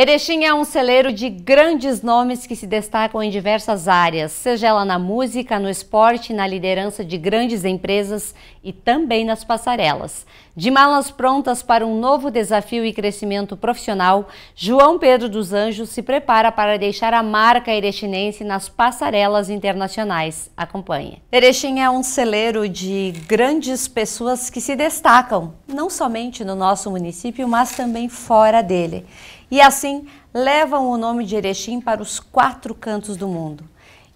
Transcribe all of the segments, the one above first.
Erechim é um celeiro de grandes nomes que se destacam em diversas áreas, seja ela na música, no esporte, na liderança de grandes empresas e também nas passarelas. De malas prontas para um novo desafio e crescimento profissional, João Pedro dos Anjos se prepara para deixar a marca erechinense nas passarelas internacionais. Acompanhe. Erechim é um celeiro de grandes pessoas que se destacam, não somente no nosso município, mas também fora dele e assim levam o nome de Erechim para os quatro cantos do mundo.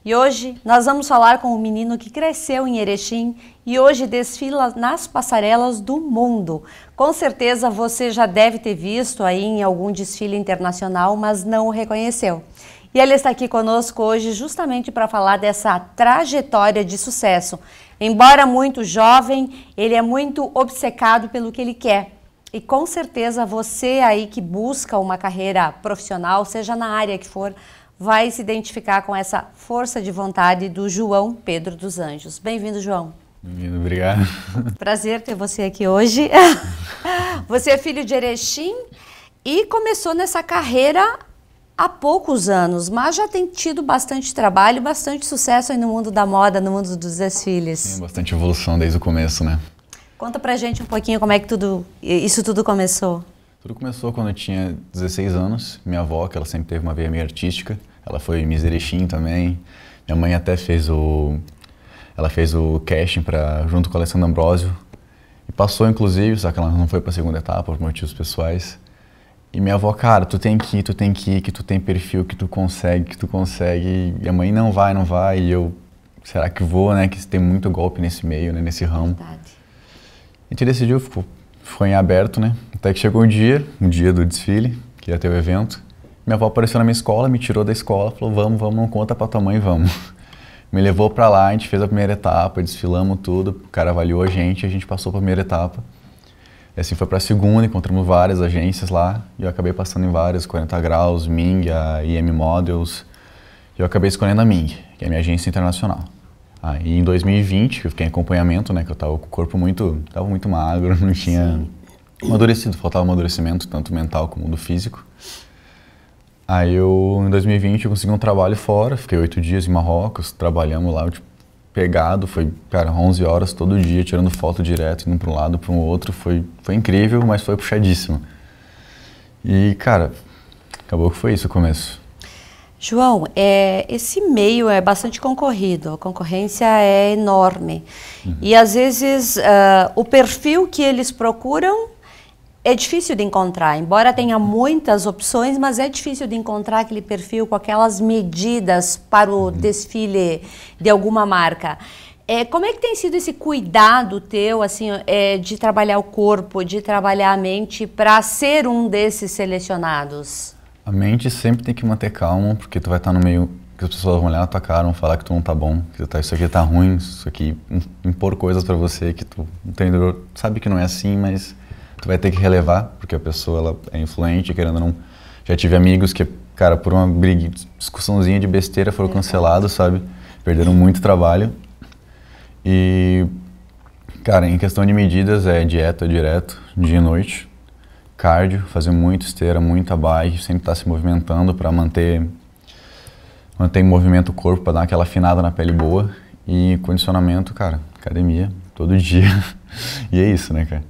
E hoje nós vamos falar com o um menino que cresceu em Erechim e hoje desfila nas passarelas do mundo. Com certeza você já deve ter visto aí em algum desfile internacional, mas não o reconheceu. E ele está aqui conosco hoje justamente para falar dessa trajetória de sucesso. Embora muito jovem, ele é muito obcecado pelo que ele quer. E com certeza você aí que busca uma carreira profissional, seja na área que for, vai se identificar com essa força de vontade do João Pedro dos Anjos. Bem-vindo, João. Bem-vindo, obrigado. Prazer ter você aqui hoje. Você é filho de Erechim e começou nessa carreira há poucos anos, mas já tem tido bastante trabalho, bastante sucesso aí no mundo da moda, no mundo dos desfiles. Tem bastante evolução desde o começo, né? Conta pra gente um pouquinho como é que tudo, isso tudo começou. Tudo começou quando eu tinha 16 anos. Minha avó, que ela sempre teve uma veia meio artística, ela foi Miss também. Minha mãe até fez o ela fez o casting para junto com a Alessandra Ambrosio e passou inclusive, só que ela não foi para a segunda etapa por motivos pessoais. E minha avó, cara, tu tem que ir, tu tem que ir, que tu tem perfil, que tu consegue, que tu consegue. E a mãe não vai, não vai. E eu, será que vou, né? Que tem muito golpe nesse meio, né? Nesse ramo. Verdade. A gente decidiu, ficou, foi em aberto, né? Até que chegou um dia, um dia do desfile, que ia ter o evento. Minha avó apareceu na minha escola, me tirou da escola, falou: vamos, vamos, não conta pra tua mãe, vamos. Me levou pra lá, a gente fez a primeira etapa, desfilamos tudo, o cara avaliou a gente, a gente passou a primeira etapa. E assim foi pra segunda, encontramos várias agências lá, e eu acabei passando em várias: 40 Graus, Ming, a IM Models. E eu acabei escolhendo a Ming, que é a minha agência internacional. Aí em 2020, eu fiquei em acompanhamento, né? Que eu tava com o corpo muito. tava muito magro, não tinha Sim. amadurecido, faltava amadurecimento, tanto mental como do físico. Aí eu, em 2020, eu consegui um trabalho fora, fiquei oito dias em Marrocos, trabalhamos lá, tipo, pegado, foi, cara, 11 horas todo dia, tirando foto direto, indo para um lado, para um outro, foi, foi incrível, mas foi puxadíssimo. E, cara, acabou que foi isso o começo. João, é, esse meio é bastante concorrido, a concorrência é enorme. Uhum. E às vezes uh, o perfil que eles procuram é difícil de encontrar, embora tenha uhum. muitas opções, mas é difícil de encontrar aquele perfil com aquelas medidas para o uhum. desfile de alguma marca. É, como é que tem sido esse cuidado teu, assim, é, de trabalhar o corpo, de trabalhar a mente para ser um desses selecionados? A mente sempre tem que manter calma, porque tu vai estar tá no meio que as pessoas vão olhar na tua cara, vão falar que tu não tá bom, que tá, isso aqui tá ruim, isso aqui impor coisas para você que tu entendeu, sabe que não é assim, mas tu vai ter que relevar, porque a pessoa ela é influente, querendo ou não. Já tive amigos que, cara, por uma briga, discussãozinha de besteira foram é. cancelados, sabe? Perderam muito trabalho. E cara, em questão de medidas é dieta direto, dia e noite cardio, fazer muito esteira, muita bike, sempre estar tá se movimentando para manter manter em movimento o corpo para dar aquela afinada na pele boa e condicionamento, cara, academia todo dia. e é isso, né, cara?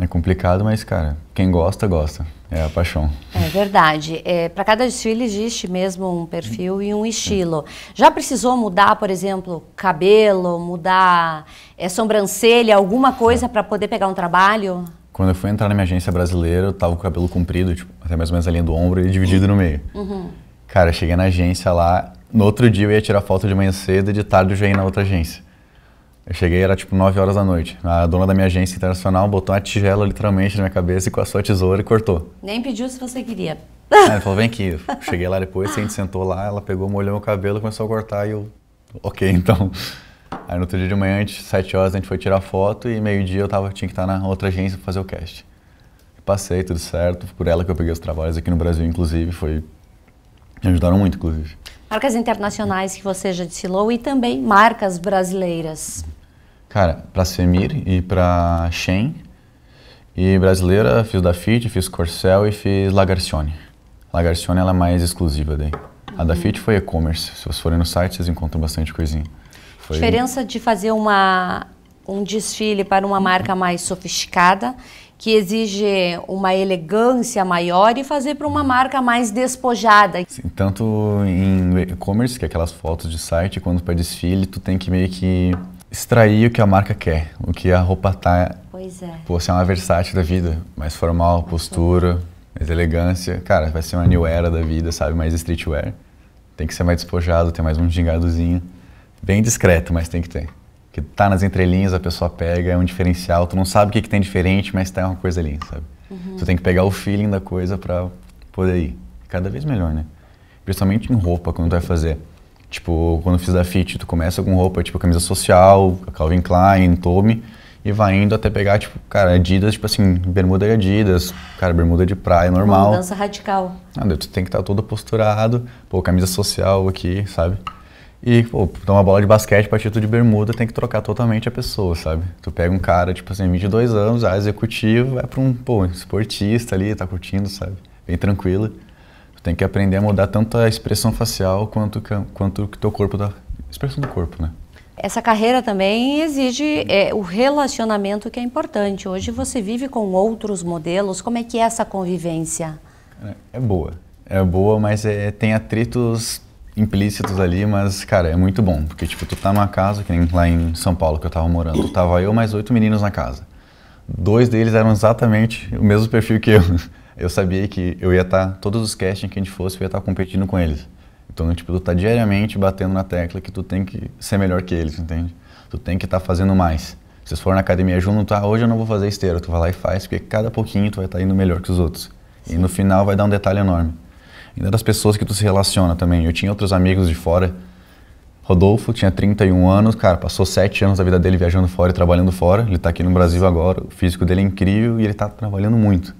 É complicado, mas, cara, quem gosta, gosta. É a paixão. É verdade. É, para cada desfile existe mesmo um perfil e um estilo. Já precisou mudar, por exemplo, cabelo, mudar é, sobrancelha, alguma coisa para poder pegar um trabalho? Quando eu fui entrar na minha agência brasileira, eu tava com o cabelo comprido, tipo, até mais ou menos a linha do ombro e dividido no meio. Uhum. Cara, eu cheguei na agência lá, no outro dia eu ia tirar foto de manhã cedo e de tarde eu já ia na outra agência. Eu cheguei, era tipo 9 horas da noite. A dona da minha agência internacional botou uma tigela literalmente na minha cabeça e com a sua tesoura e cortou. Nem pediu se você queria. É, ela falou, vem aqui. Eu cheguei lá depois, a gente sentou lá, ela pegou, molhou meu cabelo, começou a cortar e eu, ok, então. Aí no outro dia de manhã, antes, 7 horas, a gente foi tirar foto e meio-dia eu tava, tinha que estar na outra agência para fazer o cast. Passei, tudo certo. Por ela que eu peguei os trabalhos aqui no Brasil, inclusive. Foi... Me ajudaram muito, inclusive. Marcas internacionais que você já desfilou e também marcas brasileiras. Cara, para Semir e para Shen. E brasileira, fiz da Fit, fiz Corcel e fiz Lagarcione. Lagarcione ela é mais exclusiva daí. A da uhum. Fit foi e-commerce. Se vocês forem no site, vocês encontram bastante coisinha. Foi... Diferença de fazer uma, um desfile para uma marca mais sofisticada, que exige uma elegância maior, e fazer para uma marca mais despojada. Sim, tanto em e-commerce, que é aquelas fotos de site, quanto para desfile, tu tem que meio que extrair o que a marca quer, o que a roupa tá. Pois é. Pô, se é uma versátil da vida, mais formal, é. postura, mais elegância. Cara, vai ser uma new era da vida, sabe? Mais streetwear. Tem que ser mais despojado, ter mais um gingadozinho bem discreto, mas tem que ter. Que tá nas entrelinhas, a pessoa pega, é um diferencial, tu não sabe o que, que tem diferente, mas tem tá uma coisa ali, sabe? Uhum. Tu tem que pegar o feeling da coisa para poder ir. Cada vez melhor, né? Principalmente em roupa, quando tu vai fazer. Tipo, quando fiz da fit, tu começa com roupa, tipo, camisa social, Calvin Klein, Tommy, e vai indo até pegar, tipo, cara, Adidas, tipo assim, bermuda de Adidas, cara, bermuda de praia, normal. Uma mudança radical. Ah, tu tem que estar tá todo posturado, pô, camisa social aqui, sabe? E, pô, então uma bola de basquete, partido de bermuda, tem que trocar totalmente a pessoa, sabe? Tu pega um cara, tipo assim, 22 anos, ah, executivo, vai é pra um, pô, esportista ali, tá curtindo, sabe? Bem tranquilo. Tu tem que aprender a mudar tanto a expressão facial quanto quanto que teu corpo tá... Expressão do corpo, né? Essa carreira também exige é, o relacionamento que é importante. Hoje você vive com outros modelos. Como é que é essa convivência? É boa. É boa, mas é, tem atritos implícitos ali, mas, cara, é muito bom. Porque, tipo, tu tá numa casa, que nem lá em São Paulo que eu tava morando, tava eu mais oito meninos na casa. Dois deles eram exatamente o mesmo perfil que eu. Eu sabia que eu ia estar, tá, todos os castings que a gente fosse, eu ia estar tá competindo com eles. Então, tipo, tu tá diariamente batendo na tecla que tu tem que ser melhor que eles, entende? Tu tem que estar tá fazendo mais. Se for forem na academia junto, tá, hoje eu não vou fazer esteira, tu vai lá e faz, porque cada pouquinho tu vai estar tá indo melhor que os outros. Sim. E no final vai dar um detalhe enorme ainda das pessoas que tu se relaciona também. Eu tinha outros amigos de fora. Rodolfo tinha 31 anos, cara, passou 7 anos da vida dele viajando fora e trabalhando fora. Ele está aqui no Brasil agora, o físico dele é incrível e ele está trabalhando muito.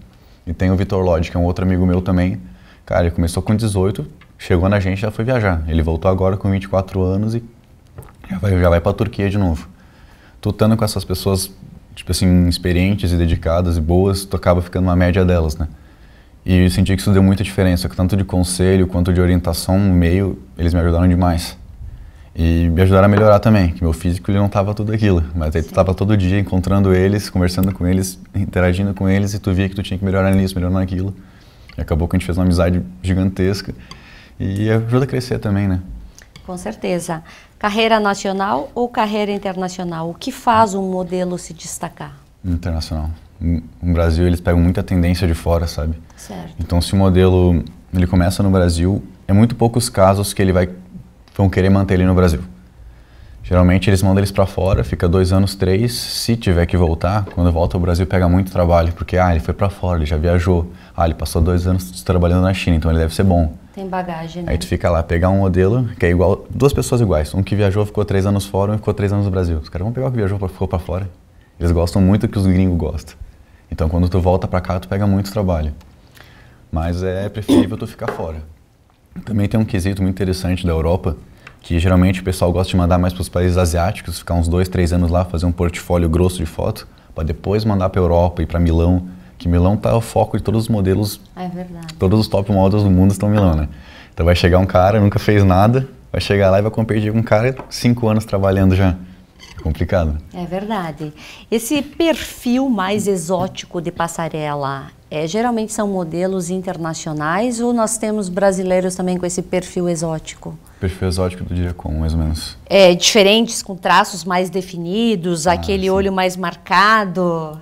E tem o Vitor Lodge, que é um outro amigo meu também. Cara, ele começou com 18, chegou na gente e já foi viajar. Ele voltou agora com 24 anos e já vai, já vai pra Turquia de novo. Tu estando com essas pessoas, tipo assim, experientes e dedicadas e boas, tu acaba ficando uma média delas, né? E eu senti que isso deu muita diferença, tanto de conselho quanto de orientação no meio, eles me ajudaram demais. E me ajudaram a melhorar também, que meu físico ele não estava tudo aquilo, mas aí tu estava todo dia encontrando eles, conversando com eles, interagindo com eles e tu via que tu tinha que melhorar nisso, melhorar naquilo. E acabou que a gente fez uma amizade gigantesca e ajuda a crescer também, né? Com certeza. Carreira nacional ou carreira internacional? O que faz um modelo se destacar? Internacional no Brasil eles pegam muita tendência de fora, sabe? Certo. Então, se o modelo ele começa no Brasil, é muito poucos casos que ele vai vão querer manter ele no Brasil. Geralmente eles mandam eles para fora, fica dois anos, três. Se tiver que voltar, quando volta ao Brasil pega muito trabalho, porque ah, ele foi para fora, ele já viajou, ah, ele passou dois anos trabalhando na China, então ele deve ser bom. Tem bagagem. Né? Aí tu fica lá, pegar um modelo que é igual, duas pessoas iguais, um que viajou ficou três anos fora, um ficou três anos no Brasil. Os caras vão pegar o que viajou ficou para fora. Eles gostam muito do que os gringos gostam. Então quando tu volta para cá, tu pega muito trabalho. Mas é preferível tu ficar fora. Também tem um quesito muito interessante da Europa, que geralmente o pessoal gosta de mandar mais para os países asiáticos, ficar uns dois, três anos lá, fazer um portfólio grosso de foto, para depois mandar para Europa e para Milão, que Milão tá o foco de todos os modelos. É verdade. Todos os top models do mundo estão em Milão, né? Então vai chegar um cara, nunca fez nada, vai chegar lá e vai competir com um cara cinco anos trabalhando já complicado. É verdade. Esse perfil mais exótico de passarela, é, geralmente são modelos internacionais ou nós temos brasileiros também com esse perfil exótico? Perfil exótico do dia com, mais ou menos. É, diferentes, com traços mais definidos, ah, aquele sim. olho mais marcado.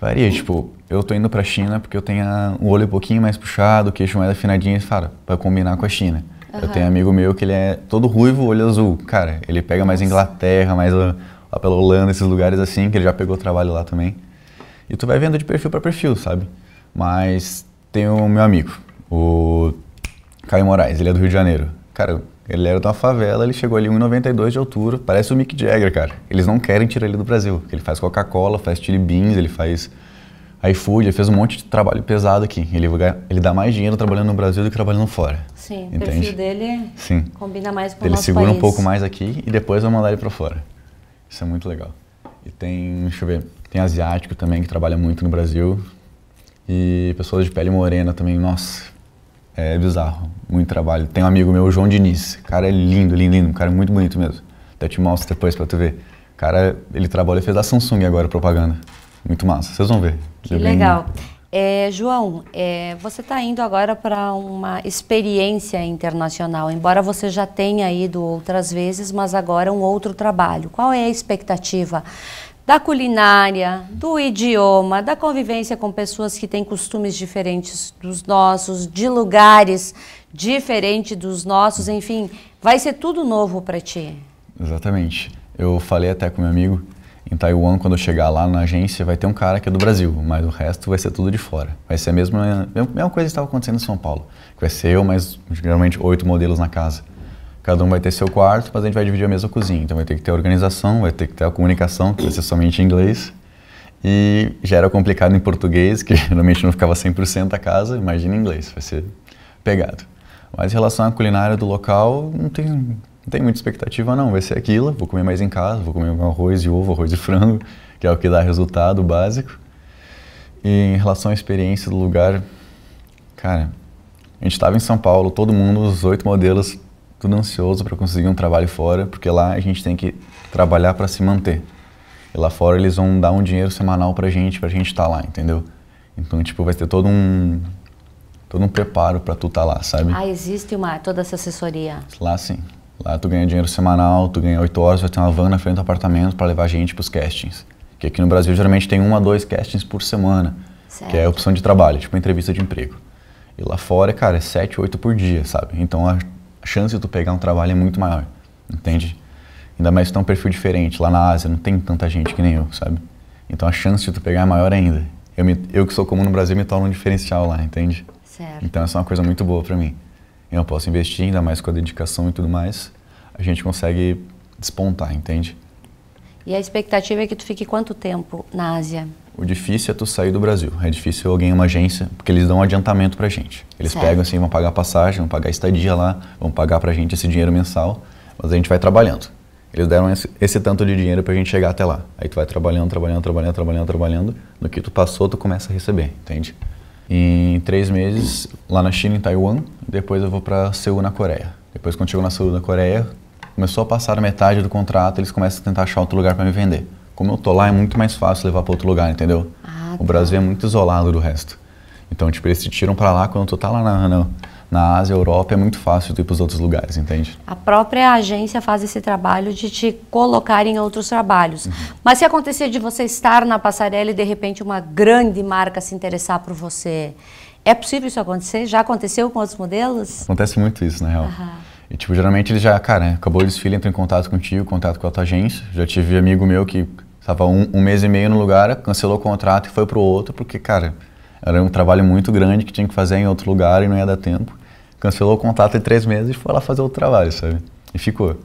Varia, tipo, eu tô indo pra China porque eu tenho o ah, olho um pouquinho mais puxado, o queixo mais afinadinho, e fala, para combinar com a China. Uhum. Eu tenho um amigo meu que ele é todo ruivo, olho azul. Cara, ele pega mais Inglaterra, mais ah, lá pela Holanda, esses lugares assim, que ele já pegou trabalho lá também. E tu vai vendo de perfil para perfil, sabe? Mas tem o meu amigo, o Caio Moraes, ele é do Rio de Janeiro. Cara, ele era de uma favela, ele chegou ali 1,92 de altura, parece o Mick Jagger, cara. Eles não querem tirar ele do Brasil, ele faz Coca-Cola, faz Chili Beans, ele faz iFood, ele fez um monte de trabalho pesado aqui. Ele, ele dá mais dinheiro trabalhando no Brasil do que trabalhando fora. Sim, entende? o perfil dele Sim. combina mais com ele o Ele segura um pouco mais aqui e depois vai mandar ele para fora. Isso é muito legal. E tem, deixa eu ver, tem asiático também que trabalha muito no Brasil. E pessoas de pele morena também, nossa, é bizarro. Muito trabalho. Tem um amigo meu, o João Diniz. O cara é lindo, lindo, lindo. Um cara muito bonito mesmo. Até te mostro depois pra tu ver. O cara, ele trabalha, e fez da Samsung agora propaganda. Muito massa. Vocês vão ver. Que, legal. É, João, é, você está indo agora para uma experiência internacional, embora você já tenha ido outras vezes, mas agora um outro trabalho. Qual é a expectativa da culinária, do idioma, da convivência com pessoas que têm costumes diferentes dos nossos, de lugares diferentes dos nossos, enfim, vai ser tudo novo para ti? Exatamente. Eu falei até com meu amigo em Taiwan, quando eu chegar lá na agência, vai ter um cara que é do Brasil, mas o resto vai ser tudo de fora. Vai ser é, é a mesma, mesma coisa que estava acontecendo em São Paulo. Que vai ser eu, mas geralmente oito modelos na casa. Cada um vai ter seu quarto, mas a gente vai dividir a mesma cozinha. Então vai ter que ter a organização, vai ter que ter a comunicação, que vai ser somente em inglês. E já era complicado em português, que geralmente não ficava 100% a casa, imagina em inglês, vai ser pegado. Mas em relação à culinária do local, não tem não tem muita expectativa não, vai ser aquilo, vou comer mais em casa, vou comer arroz e ovo, arroz e frango, que é o que dá resultado básico. E em relação à experiência do lugar, cara, a gente estava em São Paulo, todo mundo, os oito modelos, tudo ansioso para conseguir um trabalho fora, porque lá a gente tem que trabalhar para se manter. E lá fora eles vão dar um dinheiro semanal para gente, para a gente estar tá lá, entendeu? Então, tipo, vai ter todo um todo um preparo para tu estar tá lá, sabe? Ah, existe uma toda essa assessoria. Lá sim. Lá tu ganha dinheiro semanal, tu ganha 8 horas, vai ter uma van na frente do apartamento para levar gente para os castings. Que aqui no Brasil geralmente tem um a dois castings por semana, certo. que é opção de trabalho, tipo entrevista de emprego. E lá fora, cara, é 7, 8 por dia, sabe? Então a chance de tu pegar um trabalho é muito maior, entende? Ainda mais se tu é um perfil diferente. Lá na Ásia não tem tanta gente que nem eu, sabe? Então a chance de tu pegar é maior ainda. Eu, me, eu que sou comum no Brasil me torno um diferencial lá, entende? Certo. Então essa é uma coisa muito boa para mim eu posso investir, ainda mais com a dedicação e tudo mais, a gente consegue despontar, entende? E a expectativa é que tu fique quanto tempo na Ásia? O difícil é tu sair do Brasil. É difícil alguém, uma agência, porque eles dão um adiantamento pra gente. Eles certo. pegam assim, vão pagar passagem, vão pagar estadia lá, vão pagar pra gente esse dinheiro mensal, mas a gente vai trabalhando. Eles deram esse, esse, tanto de dinheiro pra gente chegar até lá. Aí tu vai trabalhando, trabalhando, trabalhando, trabalhando, trabalhando. No que tu passou, tu começa a receber, entende? em três meses lá na China, em Taiwan. Depois eu vou para Seul, na Coreia. Depois, quando chego na Seul, na Coreia, começou a passar metade do contrato, eles começam a tentar achar outro lugar para me vender. Como eu tô lá, é muito mais fácil levar para outro lugar, entendeu? Ah, tá. O Brasil tá. é muito isolado do resto. Então, tipo, eles te tiram para lá quando tu tá lá na, na, na Ásia, Europa, é muito fácil tu ir para os outros lugares, entende? A própria agência faz esse trabalho de te colocar em outros trabalhos. Uhum. Mas se acontecer de você estar na passarela e de repente uma grande marca se interessar por você, é possível isso acontecer? Já aconteceu com outros modelos? Acontece muito isso, na real. Uhum. E, tipo, geralmente eles já, cara, né, acabou o desfile, entra em contato contigo, contato com a tua agência. Já tive amigo meu que estava um, um mês e meio no lugar, cancelou o contrato e foi para o outro, porque, cara, era um trabalho muito grande que tinha que fazer em outro lugar e não ia dar tempo. Cancelou o contato em três meses e foi lá fazer outro trabalho, sabe? E ficou.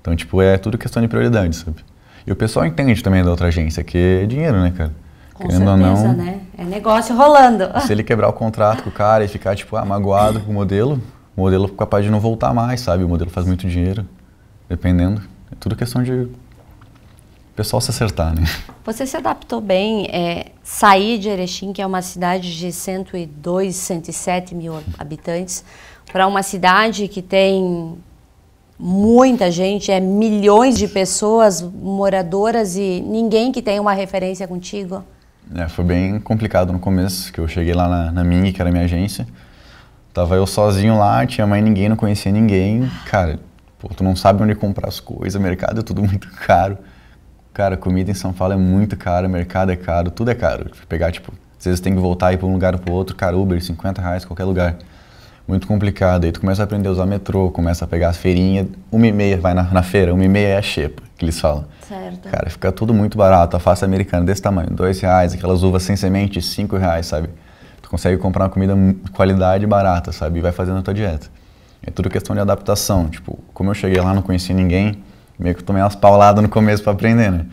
Então, tipo, é tudo questão de prioridade, sabe? E o pessoal entende também da outra agência, que é dinheiro, né, cara? Com Querendo certeza, não, né? É negócio rolando. Se ele quebrar o contrato com o cara e ficar, tipo, ah, magoado com o modelo, o modelo é capaz de não voltar mais, sabe? O modelo faz muito dinheiro, dependendo. É tudo questão de o pessoal se acertar, né? Você se adaptou bem é, sair de Erechim, que é uma cidade de 102, 107 mil habitantes, para uma cidade que tem muita gente, é milhões de pessoas moradoras e ninguém que tem uma referência contigo? É, foi bem complicado no começo, que eu cheguei lá na, na Ming, que era minha agência, tava eu sozinho lá, tinha mais ninguém, não conhecia ninguém, cara, pô, tu não sabe onde comprar as coisas, o mercado é tudo muito caro. Cara, comida em São Paulo é muito cara, mercado é caro, tudo é caro. Tipo, pegar, tipo, às vezes tem que voltar e ir para um lugar para outro, cara, Uber, 50 reais, qualquer lugar. Muito complicado. Aí tu começa a aprender a usar metrô, começa a pegar as feirinhas, uma e meia vai na, na feira, uma e meia é a xepa, que eles falam. Certo. Cara, fica tudo muito barato. A face americana desse tamanho, dois reais, aquelas uvas sem semente, cinco reais, sabe? Tu consegue comprar uma comida de qualidade barata, sabe? E vai fazendo a tua dieta. É tudo questão de adaptação. Tipo, como eu cheguei lá, não conheci ninguém, meio que tomei umas pauladas no começo para aprender, né?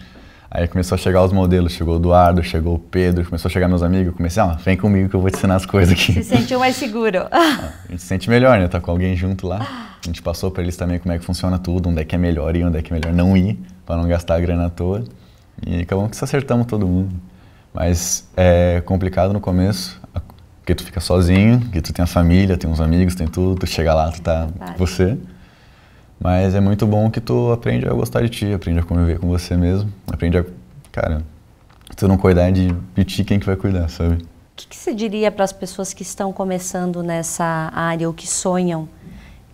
Aí começou a chegar os modelos, chegou o Eduardo, chegou o Pedro, começou a chegar meus amigos, comecei, ah, vem comigo que eu vou te ensinar as coisas aqui. Se sentiu mais seguro. a gente se sente melhor, né? Tá com alguém junto lá. A gente passou para eles também como é que funciona tudo, onde é que é melhor ir, onde é que é melhor não ir, para não gastar a grana à toa. E acabamos que se acertamos todo mundo. Mas é complicado no começo, porque tu fica sozinho, que tu tem a família, tem uns amigos, tem tudo, tu chega lá, tu tá vale. você. Mas é muito bom que tu aprende a gostar de ti, aprende a conviver com você mesmo, aprende a. Cara, se tu não cuidar de, de ti, quem que vai cuidar, sabe? O que, que você diria para as pessoas que estão começando nessa área ou que sonham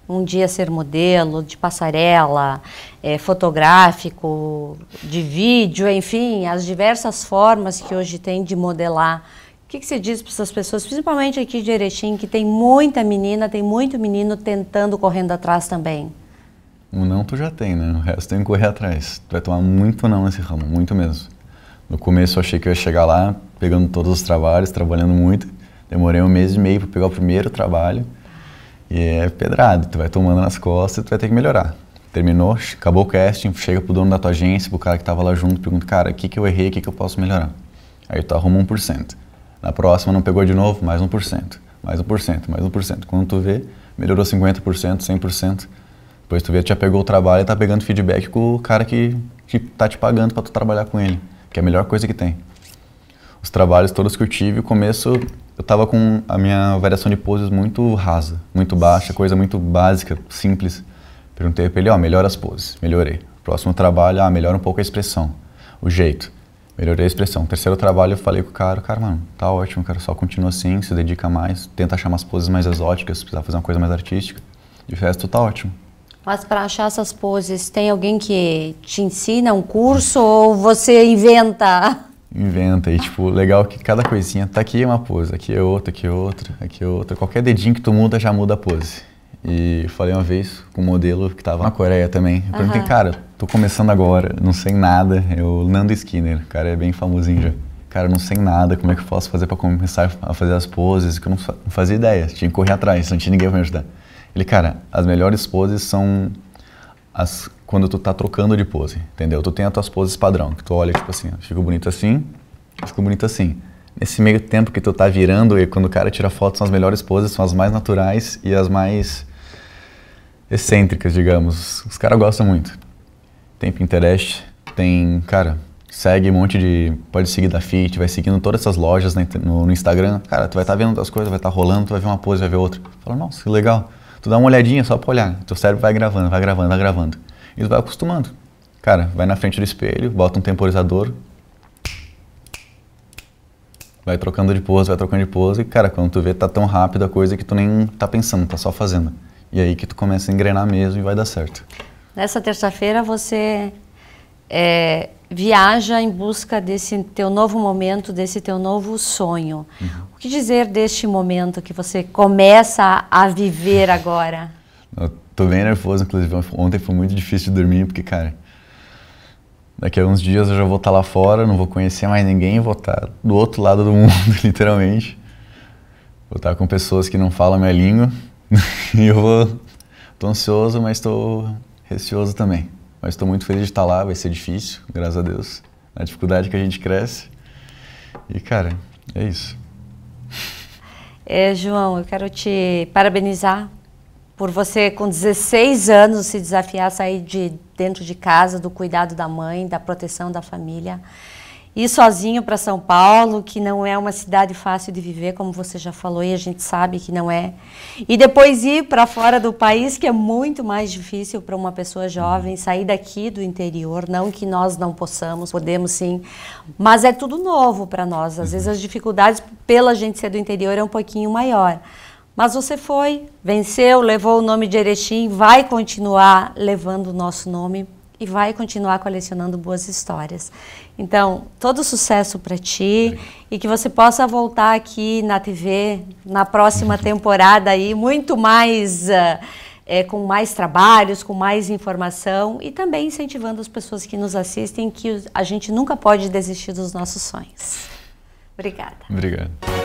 um dia ser modelo de passarela, é, fotográfico, de vídeo, enfim, as diversas formas que hoje tem de modelar. O que, que você diz para essas pessoas, principalmente aqui de Erechim, que tem muita menina, tem muito menino tentando, correndo atrás também? Um não tu já tem, né? O resto tem que correr atrás. Tu vai tomar muito não nesse ramo, muito mesmo. No começo eu achei que eu ia chegar lá pegando todos os trabalhos, trabalhando muito. Demorei um mês e meio para pegar o primeiro trabalho. E é pedrado, tu vai tomando nas costas e tu vai ter que melhorar. Terminou, acabou o casting, chega pro dono da tua agência, pro cara que tava lá junto, pergunta, cara, o que, que eu errei, o que, que eu posso melhorar? Aí tu arruma 1%. Na próxima não pegou de novo, mais 1%, mais 1%, mais 1%. Quando tu vê, melhorou 50%, 100%. Depois tu vê, tu já pegou o trabalho e tá pegando feedback com o cara que, que tá te pagando para tu trabalhar com ele, que é a melhor coisa que tem. Os trabalhos todos que eu tive, o começo eu tava com a minha variação de poses muito rasa, muito baixa, coisa muito básica, simples. Perguntei pra ele, ó, oh, melhora as poses, melhorei. Próximo trabalho, ah, melhora um pouco a expressão, o jeito. Melhorei a expressão. Terceiro trabalho, eu falei com o cara, cara, mano, tá ótimo, cara, só continua assim, se dedica mais, tenta achar umas poses mais exóticas, se precisar fazer uma coisa mais artística. De resto, tá ótimo. Mas para achar essas poses, tem alguém que te ensina um curso ou você inventa? Inventa. E, tipo, legal que cada coisinha. Tá aqui uma pose, aqui é outra, aqui é outra, aqui é outra. Qualquer dedinho que tu muda já muda a pose. E falei uma vez com um modelo que tava na Coreia também. Eu perguntei, uhum. cara, tô começando agora, não sei nada. É o Nando Skinner, o cara é bem famosinho já. Cara, não sei nada, como é que eu posso fazer para começar a fazer as poses? Que eu não fazia ideia, tinha que correr atrás, não tinha ninguém pra me ajudar. Ele, cara, as melhores poses são as quando tu tá trocando de pose, entendeu? Tu tem as tuas poses padrão, que tu olha tipo assim, fica bonito assim, fica bonito assim. Nesse meio tempo que tu tá virando e quando o cara tira foto, são as melhores poses, são as mais naturais e as mais excêntricas, digamos. Os caras gostam muito. Tem Pinterest, tem, cara, segue um monte de. Pode seguir da Fit, vai seguindo todas essas lojas no, Instagram. Cara, tu vai estar tá vendo as coisas, vai estar tá rolando, tu vai ver uma pose, vai ver outra. Fala, nossa, que legal. Tu dá uma olhadinha só pra olhar. Teu cérebro vai gravando, vai gravando, vai gravando. E tu vai acostumando. Cara, vai na frente do espelho, bota um temporizador. Vai trocando de pose, vai trocando de pose. E, cara, quando tu vê, tá tão rápido a coisa que tu nem tá pensando, tá só fazendo. E é aí que tu começa a engrenar mesmo e vai dar certo. Nessa terça-feira você é, viaja em busca desse teu novo momento, desse teu novo sonho. Uhum. O que dizer deste momento que você começa a viver agora? Eu tô bem nervoso, inclusive. Ontem foi muito difícil de dormir, porque, cara, daqui a uns dias eu já vou estar tá lá fora, não vou conhecer mais ninguém, vou estar tá do outro lado do mundo, literalmente. Vou estar tá com pessoas que não falam minha língua. e eu vou. tô ansioso, mas tô receoso também mas estou muito feliz de estar lá. Vai ser difícil, graças a Deus. Na dificuldade que a gente cresce. E, cara, é isso. É, João, eu quero te parabenizar por você, com 16 anos, se desafiar a sair de dentro de casa, do cuidado da mãe, da proteção da família ir sozinho para São Paulo, que não é uma cidade fácil de viver, como você já falou, e a gente sabe que não é. E depois ir para fora do país, que é muito mais difícil para uma pessoa jovem uhum. sair daqui do interior, não que nós não possamos, podemos sim, mas é tudo novo para nós. Às vezes uhum. as dificuldades pela gente ser do interior é um pouquinho maior. Mas você foi, venceu, levou o nome de Erechim, vai continuar levando o nosso nome e vai continuar colecionando boas histórias. Então, todo sucesso para ti e que você possa voltar aqui na TV na próxima temporada aí muito mais é, com mais trabalhos, com mais informação e também incentivando as pessoas que nos assistem que a gente nunca pode desistir dos nossos sonhos. Obrigada. Obrigado.